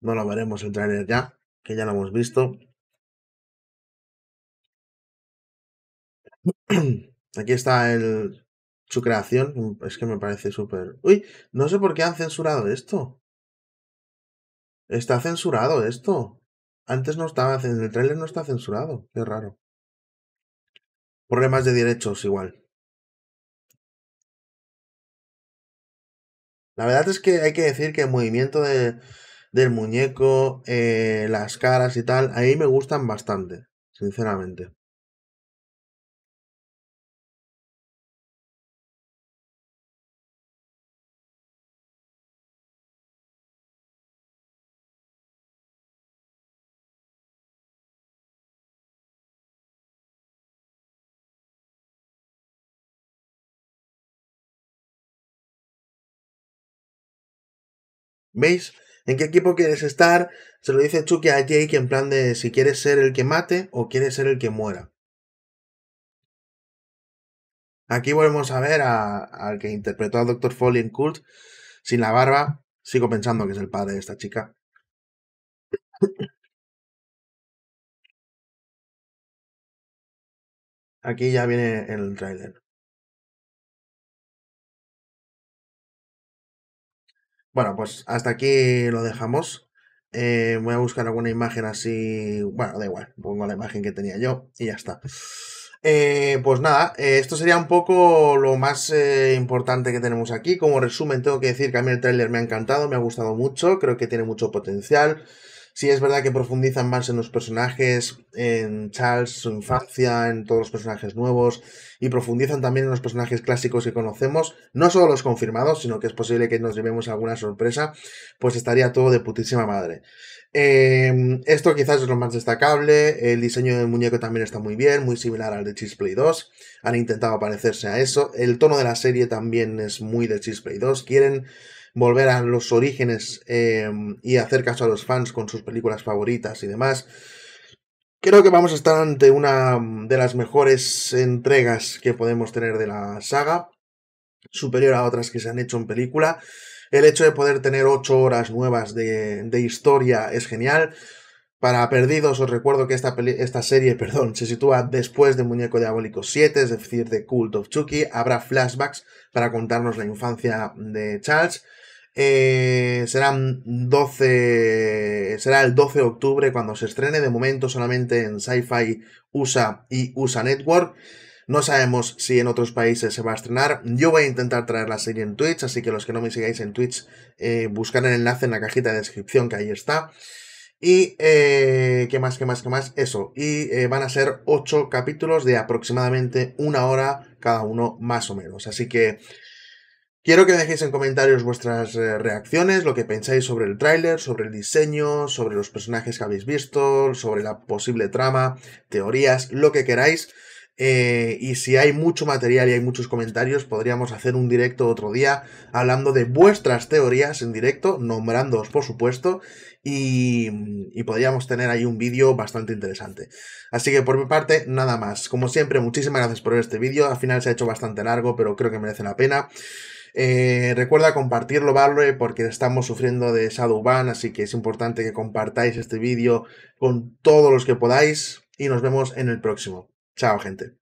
No lo veremos el tráiler ya, que ya lo hemos visto. Aquí está el, su creación. Es que me parece súper... Uy, no sé por qué han censurado esto. Está censurado esto. Antes no estaba... En El trailer no está censurado. Qué raro. Problemas de derechos igual. La verdad es que hay que decir que el movimiento de, del muñeco, eh, las caras y tal, ahí me gustan bastante, sinceramente. ¿Veis? ¿En qué equipo quieres estar? Se lo dice Chucky a Jake en plan de si quieres ser el que mate o quieres ser el que muera. Aquí volvemos a ver al que interpretó al Dr. Foley en Cult, sin la barba. Sigo pensando que es el padre de esta chica. Aquí ya viene el trailer. Bueno, pues hasta aquí lo dejamos. Eh, voy a buscar alguna imagen así. Bueno, da igual, pongo la imagen que tenía yo y ya está. Eh, pues nada, eh, esto sería un poco lo más importante que tenemos aquí. Como resumen, tengo que decir que a mí el trailer me ha encantado, me ha gustado mucho, creo que tiene mucho potencial. Si es verdad que profundizan más en los personajes, en Charles, su infancia, en todos los personajes nuevos, y profundizan también en los personajes clásicos que conocemos, no solo los confirmados, sino que es posible que nos llevemos alguna sorpresa, pues estaría todo de putísima madre. Em, esto quizás es lo más destacable, el diseño del muñeco también está muy bien, muy similar al de Chisplay 2, han intentado parecerse a eso, el tono de la serie también es muy de Chisplay 2, quieren volver a los orígenes em, y hacer caso a los fans con sus películas favoritas y demás. Creo que vamos a estar ante una mm, de las mejores entregas que podemos tener de la saga, superior a otras que se han hecho en película. El hecho de poder tener ocho horas nuevas de, historia es genial. Para perdidos os recuerdo que esta, esta serie perdón, se sitúa después de Muñeco Diabólico 7, es decir, de Cult of Chucky. Habrá flashbacks para contarnos la infancia de Charles eh, serán 12, será el 12 de octubre cuando se estrene, de momento solamente en Sci-Fi USA y USA Network. No sabemos si en otros países se va a estrenar. Yo voy a intentar traer la serie en Twitch, así que los que no me sigáis en Twitch, eh, buscar el enlace en la cajita de descripción que ahí está. Y eh, qué más, qué más, qué más, eso. Y van a ser 8 capítulos de aproximadamente una hora cada uno, más o menos. Así que Quiero que dejéis en comentarios vuestras eh, reacciones, lo que pensáis sobre el tráiler, sobre el diseño, sobre los personajes que habéis visto, sobre la posible trama, teorías, lo que queráis. Eh, y si hay mucho material y hay muchos comentarios, podríamos hacer un directo otro día hablando de vuestras teorías en directo, nombrándoos por supuesto, y, y podríamos tener ahí un vídeo bastante interesante. Así que por mi parte, nada más. Como siempre, muchísimas gracias por ver este vídeo. Al final se ha hecho bastante largo, pero creo que merece la pena. Eh, recuerda compartirlo, ¿vale? Porque estamos sufriendo de Shadowban, así que es importante que compartáis este vídeo con todos los que podáis y nos vemos en el próximo. Chao, gente.